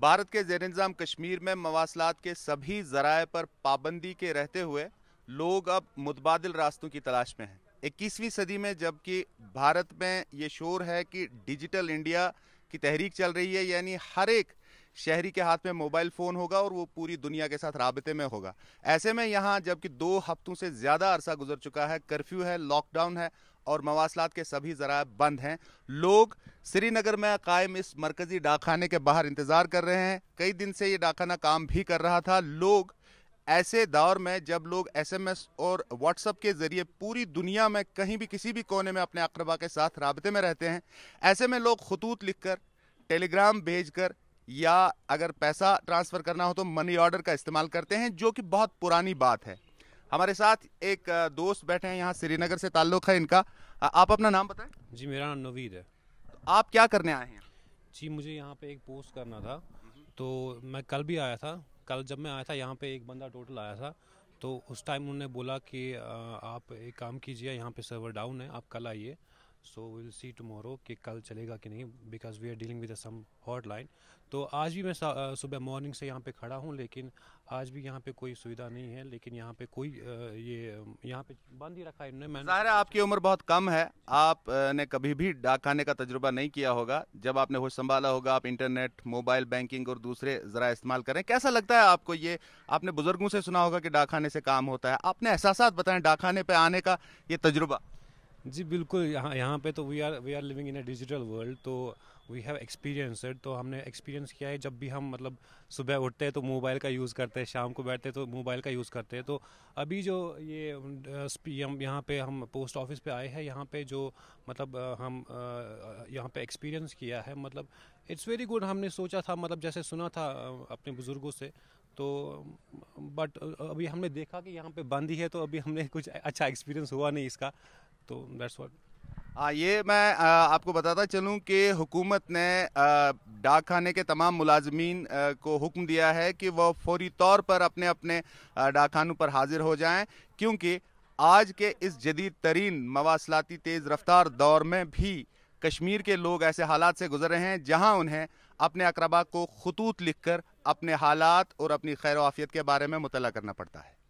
भारत के जेर निज़ाम कश्मीर में मवासलात के सभी जराए पर पाबंदी के रहते हुए लोग अब मुतबादल रास्तों की तलाश में हैं इक्कीसवीं सदी में जबकि भारत में ये शोर है कि डिजिटल इंडिया की तहरीक चल रही है यानी हर एक शहरी के हाथ में मोबाइल फ़ोन होगा और वो पूरी दुनिया के साथ रबते में होगा ऐसे में यहाँ जबकि दो हफ्तों से ज़्यादा अरसा गुजर चुका है कर्फ्यू है लॉकडाउन है और मवासलात के सभी जरा बंद हैं लोग श्रीनगर में कायम इस मरकज़ी डाकखाने के बाहर इंतज़ार कर रहे हैं कई दिन से ये डाकखाना काम भी कर रहा था लोग ऐसे दौर में जब लोग एसएमएस और व्हाट्सएप के ज़रिए पूरी दुनिया में कहीं भी किसी भी कोने में अपने अकरबा के साथ रबते में रहते हैं ऐसे में लोग खतूत लिख कर टेलीग्राम भेज कर या अगर पैसा ट्रांसफ़र करना हो तो मनी ऑर्डर का इस्तेमाल करते हैं जो कि बहुत पुरानी बात है हमारे साथ एक दोस्त बैठे हैं यहाँ श्रीनगर से ताल्लुक़ है इनका आप अपना नाम बताएं जी मेरा नाम नवीद है तो आप क्या करने आए हैं जी मुझे यहाँ पे एक पोस्ट करना था तो मैं कल भी आया था कल जब मैं आया था यहाँ पे एक बंदा टोटल आया था तो उस टाइम उन्होंने बोला कि आप एक काम कीजिए यहाँ पे सर्वर डाउन है आप कल आइए सो विल सी टमोरो कि कल चलेगा कि नहीं because we are dealing with some hot line तो आज भी मैं सुबह मॉर्निंग से यहाँ पे खड़ा हूँ लेकिन आज भी यहाँ पे कोई सुविधा नहीं है लेकिन यहाँ पे कोई ये यहाँ पे बंद ही रखा है मैंने ज़ाहिर आपकी उम्र बहुत कम है आपने कभी भी डाकखाने का तजुर्बा नहीं किया होगा जब आपने होश संभाला होगा आप इंटरनेट मोबाइल बैंकिंग और दूसरे ज़रा इस्तेमाल करें कैसा लगता है आपको ये आपने बुज़ुर्गों से सुना होगा कि डाकखाने से काम होता है आपने एहसास बताएं डाकखाने पर आने का ये तजुर्बा जी बिल्कुल यहाँ यहाँ पे तो we are we are living in a digital world तो वी हैव एक्सपीरियंस तो हमने एक्सपीरियंस किया है जब भी हम मतलब सुबह उठते हैं तो मोबाइल का यूज़ करते हैं शाम को बैठते हैं तो मोबाइल का यूज़ करते हैं तो अभी जो ये हम यहाँ पे हम पोस्ट ऑफिस पे आए हैं यहाँ पे जो मतलब हम यहाँ पे एक्सपीरियंस किया है मतलब इट्स वेरी गुड हमने सोचा था मतलब जैसे सुना था अपने बुज़ुर्गों से तो बट अभी हमने देखा कि यहाँ पे बंद ही है तो अभी हमने कुछ अच्छा एक्सपीरियंस हुआ नहीं इसका तो दैट्स व्हाट हाँ ये मैं आपको बताता चलूं कि हुकूमत ने डाक खाने के तमाम मुलाजमीन को हुक्म दिया है कि वह फौरी तौर पर अपने अपने डाकखानों पर हाजिर हो जाएं क्योंकि आज के इस जदीद तरीन मवासलाती तेज़ रफ्तार दौर में भी कश्मीर के लोग ऐसे हालात से गुजर रहे हैं जहां उन्हें अपने अकरबा को खतूत लिख कर अपने हालात और अपनी खैर आफियत के बारे में मुतला करना पड़ता है